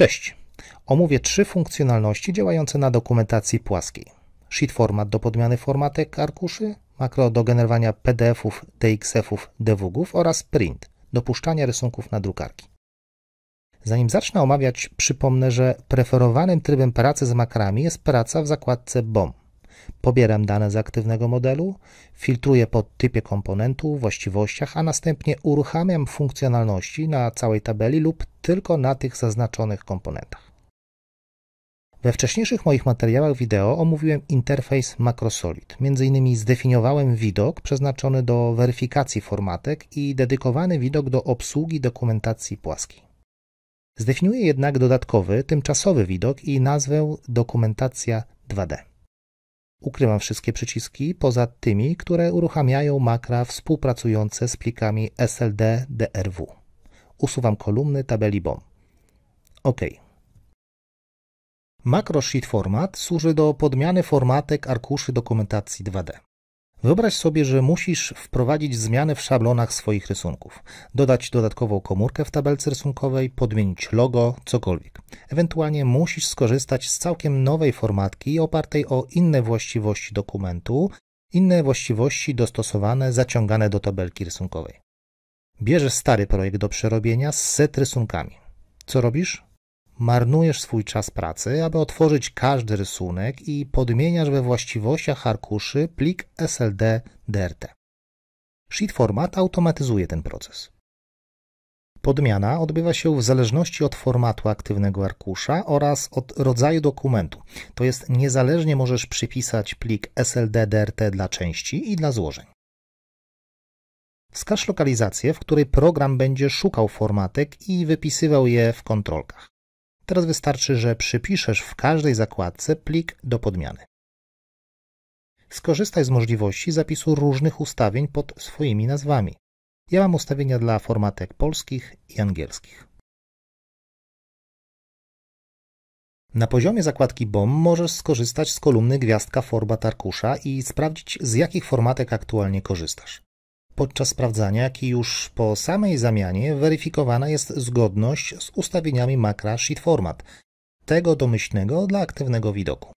Cześć! Omówię trzy funkcjonalności działające na dokumentacji płaskiej. Sheet format do podmiany formatek arkuszy, makro do generowania PDF-ów, TXF-ów, DWG-ów oraz print, puszczania rysunków na drukarki. Zanim zacznę omawiać, przypomnę, że preferowanym trybem pracy z makrami jest praca w zakładce BOM. Pobieram dane z aktywnego modelu, filtruję po typie komponentu, właściwościach, a następnie uruchamiam funkcjonalności na całej tabeli lub tylko na tych zaznaczonych komponentach. We wcześniejszych moich materiałach wideo omówiłem interfejs Macrosolid. Między innymi zdefiniowałem widok przeznaczony do weryfikacji formatek i dedykowany widok do obsługi dokumentacji płaskiej. Zdefiniuję jednak dodatkowy, tymczasowy widok i nazwę dokumentacja 2D. Ukrywam wszystkie przyciski poza tymi, które uruchamiają makra współpracujące z plikami SLD-DRW. Usuwam kolumny tabeli BOM. OK. Makro Sheet Format służy do podmiany formatek arkuszy dokumentacji 2D. Wyobraź sobie, że musisz wprowadzić zmiany w szablonach swoich rysunków, dodać dodatkową komórkę w tabelce rysunkowej, podmienić logo, cokolwiek. Ewentualnie musisz skorzystać z całkiem nowej formatki opartej o inne właściwości dokumentu, inne właściwości dostosowane, zaciągane do tabelki rysunkowej. Bierzesz stary projekt do przerobienia z set rysunkami. Co robisz? Marnujesz swój czas pracy, aby otworzyć każdy rysunek i podmieniasz we właściwościach arkuszy plik SLD DRT. Sheet format automatyzuje ten proces. Podmiana odbywa się w zależności od formatu aktywnego arkusza oraz od rodzaju dokumentu. To jest niezależnie możesz przypisać plik SLD-DRT dla części i dla złożeń. Wskaż lokalizację, w której program będzie szukał formatek i wypisywał je w kontrolkach. Teraz wystarczy, że przypiszesz w każdej zakładce plik do podmiany. Skorzystaj z możliwości zapisu różnych ustawień pod swoimi nazwami. Ja mam ustawienia dla formatek polskich i angielskich. Na poziomie zakładki BOM możesz skorzystać z kolumny gwiazdka Forba arkusza i sprawdzić z jakich formatek aktualnie korzystasz podczas sprawdzania, jak i już po samej zamianie weryfikowana jest zgodność z ustawieniami makra sheet format, tego domyślnego dla aktywnego widoku.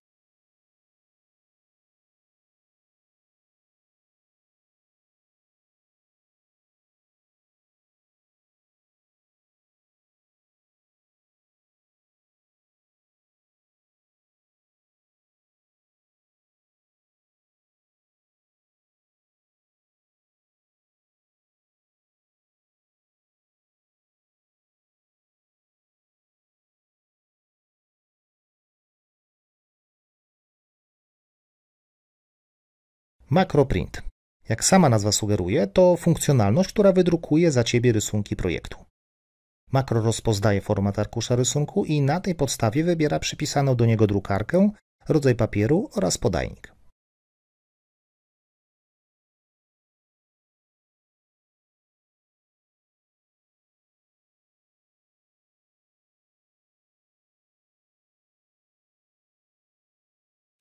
MacroPrint. Jak sama nazwa sugeruje, to funkcjonalność, która wydrukuje za Ciebie rysunki projektu. Makro rozpoznaje format arkusza rysunku i na tej podstawie wybiera przypisaną do niego drukarkę, rodzaj papieru oraz podajnik.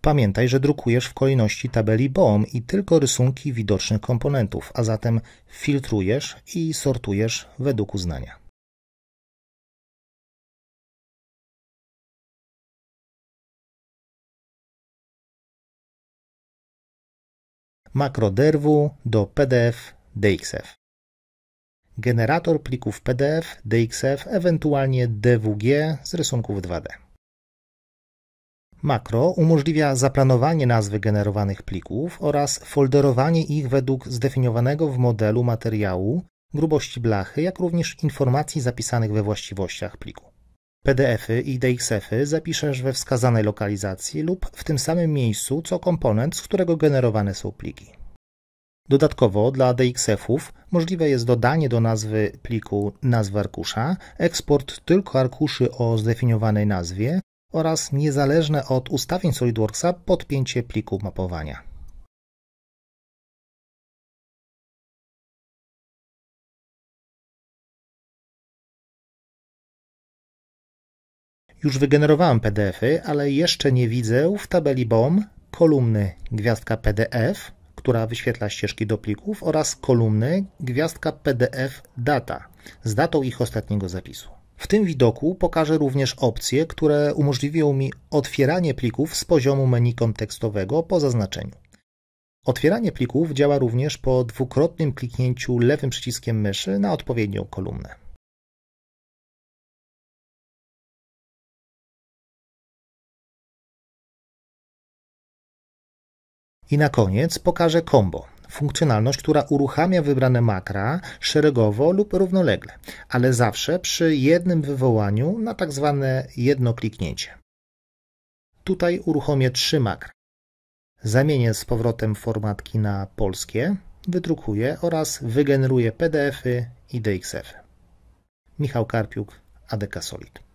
Pamiętaj, że drukujesz w kolejności tabeli BOM i tylko rysunki widocznych komponentów, a zatem filtrujesz i sortujesz według uznania. Makro derwu do PDF DXF. Generator plików PDF, DXF, ewentualnie DWG z rysunków 2D. Makro umożliwia zaplanowanie nazwy generowanych plików oraz folderowanie ich według zdefiniowanego w modelu materiału, grubości blachy, jak również informacji zapisanych we właściwościach pliku. PDFy i DXFy zapiszesz we wskazanej lokalizacji lub w tym samym miejscu co komponent, z którego generowane są pliki. Dodatkowo dla DXF-ów możliwe jest dodanie do nazwy pliku nazwy arkusza, eksport tylko arkuszy o zdefiniowanej nazwie oraz niezależne od ustawień SolidWorksa podpięcie pliku mapowania. Już wygenerowałem PDFy, ale jeszcze nie widzę w tabeli BOM kolumny gwiazdka PDF, która wyświetla ścieżki do plików oraz kolumny gwiazdka PDF data z datą ich ostatniego zapisu. W tym widoku pokażę również opcje, które umożliwią mi otwieranie plików z poziomu menu kontekstowego po zaznaczeniu. Otwieranie plików działa również po dwukrotnym kliknięciu lewym przyciskiem myszy na odpowiednią kolumnę. I na koniec pokażę kombo funkcjonalność, która uruchamia wybrane makra szeregowo lub równolegle, ale zawsze przy jednym wywołaniu na tak zwane jedno kliknięcie. Tutaj uruchomię trzy makra. Zamienię z powrotem formatki na polskie, wydrukuję oraz wygeneruję PDFy i DXF. -y. Michał Karpiuk, ADK Solid.